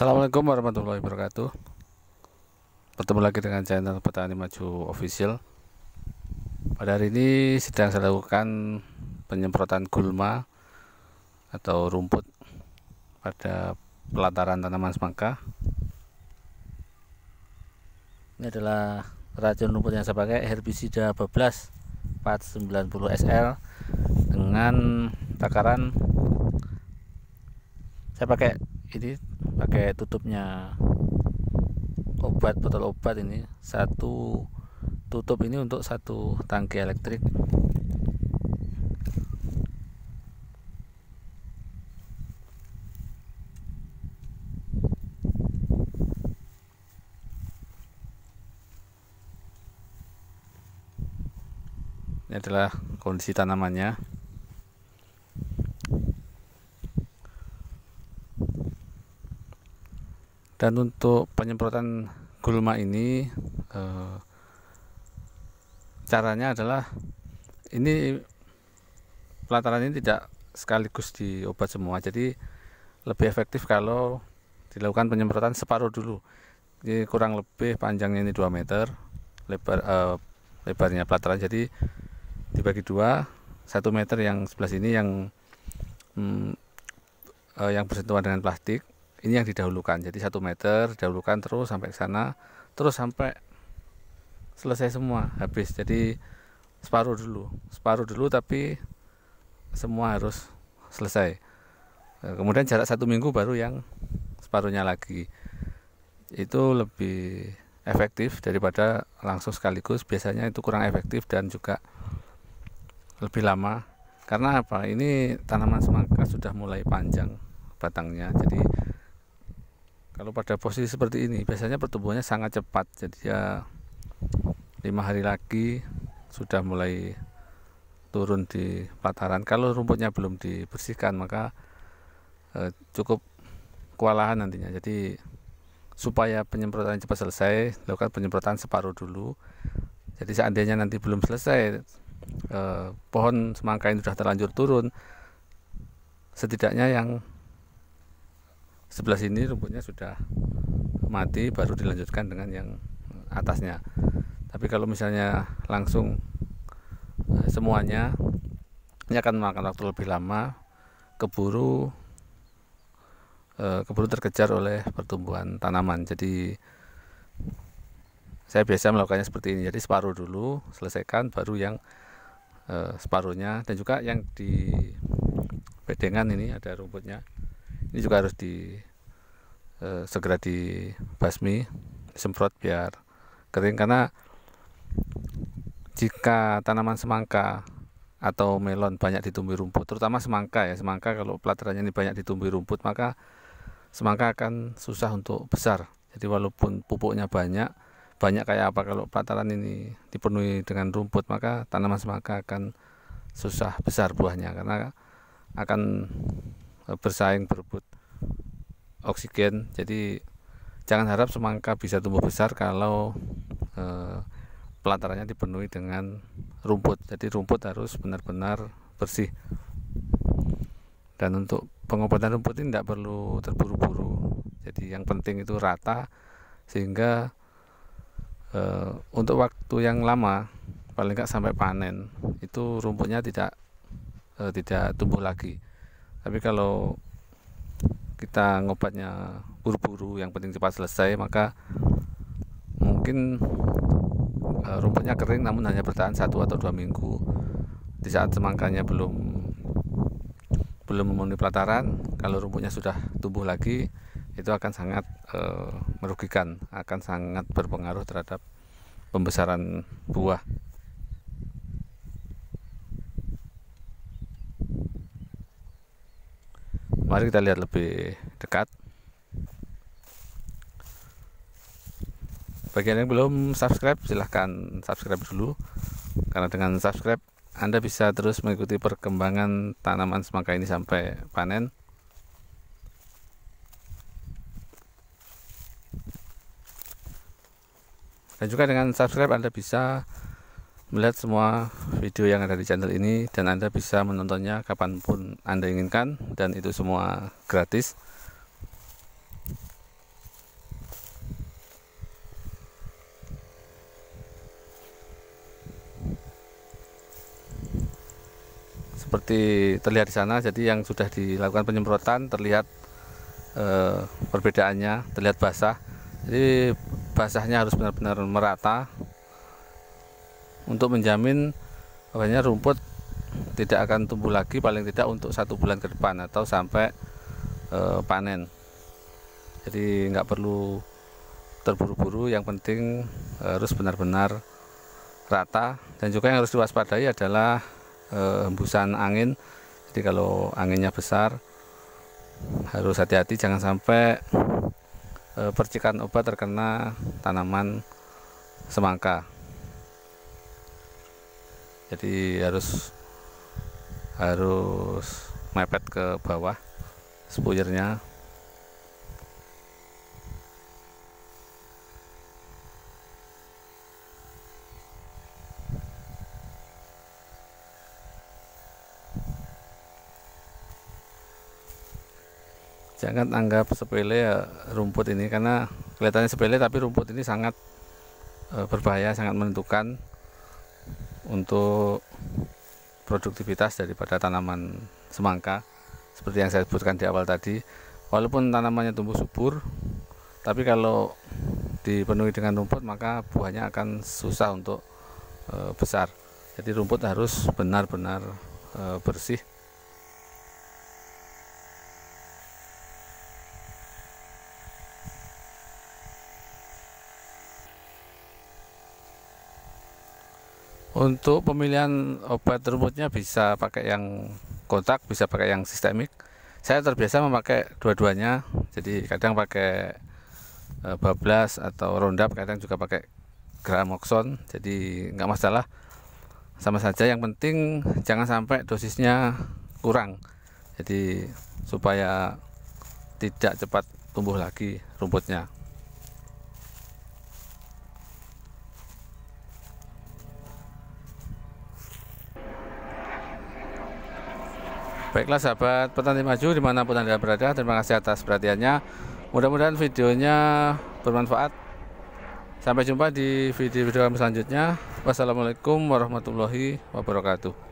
Assalamualaikum warahmatullahi wabarakatuh Bertemu lagi dengan channel Petani Maju Official Pada hari ini sedang saya lakukan penyemprotan gulma atau rumput pada pelataran tanaman semangka Ini adalah racun rumput yang saya pakai herbisida 12 490 SL dengan takaran saya pakai ini pakai tutupnya obat botol obat ini satu tutup ini untuk satu tangki elektrik ini adalah kondisi tanamannya dan untuk penyemprotan gulma ini eh, caranya adalah ini pelataran ini tidak sekaligus diobat semua jadi lebih efektif kalau dilakukan penyemprotan separuh dulu ini kurang lebih panjangnya ini 2 meter lebar eh, lebarnya pelataran jadi dibagi dua satu meter yang sebelah sini yang hmm, eh, yang bersentuhan dengan plastik ini yang didahulukan jadi satu meter didahulukan terus sampai ke sana terus sampai selesai semua habis jadi separuh dulu separuh dulu tapi semua harus selesai e, kemudian jarak satu minggu baru yang separuhnya lagi itu lebih efektif daripada langsung sekaligus biasanya itu kurang efektif dan juga lebih lama karena apa ini tanaman semangka sudah mulai panjang batangnya jadi kalau pada posisi seperti ini biasanya pertumbuhannya sangat cepat jadi ya lima hari lagi sudah mulai turun di pelataran. kalau rumputnya belum dibersihkan maka eh, cukup kewalahan nantinya jadi supaya penyemprotan cepat selesai lakukan penyemprotan separuh dulu jadi seandainya nanti belum selesai eh, pohon semangka ini sudah terlanjur turun setidaknya yang sebelah sini rumputnya sudah mati baru dilanjutkan dengan yang atasnya tapi kalau misalnya langsung eh, semuanya ini akan memakan waktu lebih lama keburu eh, keburu terkejar oleh pertumbuhan tanaman jadi saya biasa melakukannya seperti ini jadi separuh dulu selesaikan baru yang eh, separuhnya dan juga yang di bedengan ini ada rumputnya ini juga harus di eh, segera dibasmi disemprot biar kering karena jika tanaman semangka atau melon banyak ditumbuhi rumput, terutama semangka ya. Semangka kalau pelatarannya ini banyak ditumbuhi rumput, maka semangka akan susah untuk besar. Jadi walaupun pupuknya banyak, banyak kayak apa kalau pelataran ini dipenuhi dengan rumput, maka tanaman semangka akan susah besar buahnya karena akan Eh, bersaing berebut oksigen. Jadi jangan harap semangka bisa tumbuh besar kalau e, pelatarannya dipenuhi dengan rumput. Jadi rumput harus benar-benar bersih. Dan untuk pengobatan rumput ini tidak perlu terburu-buru. Jadi yang penting itu rata sehingga e, untuk waktu yang lama paling nggak sampai panen itu rumputnya tidak e, tidak tumbuh lagi tapi kalau kita ngobatnya buru-buru yang penting cepat selesai maka mungkin eh, rumputnya kering namun hanya bertahan satu atau dua minggu di saat semangkanya belum belum memenuhi pelataran kalau rumputnya sudah tumbuh lagi itu akan sangat uh, merugikan akan sangat berpengaruh terhadap pembesaran buah Mari kita lihat lebih dekat. bagian yang belum subscribe, silahkan subscribe dulu. Karena dengan subscribe, Anda bisa terus mengikuti perkembangan tanaman semangka ini sampai panen. Dan juga dengan subscribe Anda bisa melihat semua video yang ada di channel ini dan Anda bisa menontonnya kapanpun Anda inginkan dan itu semua gratis seperti terlihat di sana jadi yang sudah dilakukan penyemprotan terlihat eh, perbedaannya terlihat basah jadi basahnya harus benar-benar merata untuk menjamin banyak rumput tidak akan tumbuh lagi paling tidak untuk satu bulan ke depan atau sampai e, panen jadi nggak perlu terburu-buru yang penting harus benar-benar rata dan juga yang harus diwaspadai adalah e, hembusan angin jadi kalau anginnya besar harus hati-hati jangan sampai e, percikan obat terkena tanaman semangka jadi harus harus mepet ke bawah spuyernya jangan anggap sepele ya rumput ini karena kelihatannya sepele tapi rumput ini sangat eh, berbahaya sangat menentukan untuk produktivitas daripada tanaman semangka seperti yang saya sebutkan di awal tadi walaupun tanamannya tumbuh subur tapi kalau dipenuhi dengan rumput maka buahnya akan susah untuk e, besar jadi rumput harus benar-benar e, bersih Untuk pemilihan obat rumputnya bisa pakai yang kontak, bisa pakai yang sistemik. Saya terbiasa memakai dua-duanya. Jadi kadang pakai eh, bablas atau roundup, kadang juga pakai gramoxon. Jadi nggak masalah. Sama saja yang penting jangan sampai dosisnya kurang. Jadi supaya tidak cepat tumbuh lagi rumputnya. Baiklah sahabat petani maju dimanapun Anda berada, terima kasih atas perhatiannya. Mudah-mudahan videonya bermanfaat. Sampai jumpa di video-video kami selanjutnya. Wassalamualaikum warahmatullahi wabarakatuh.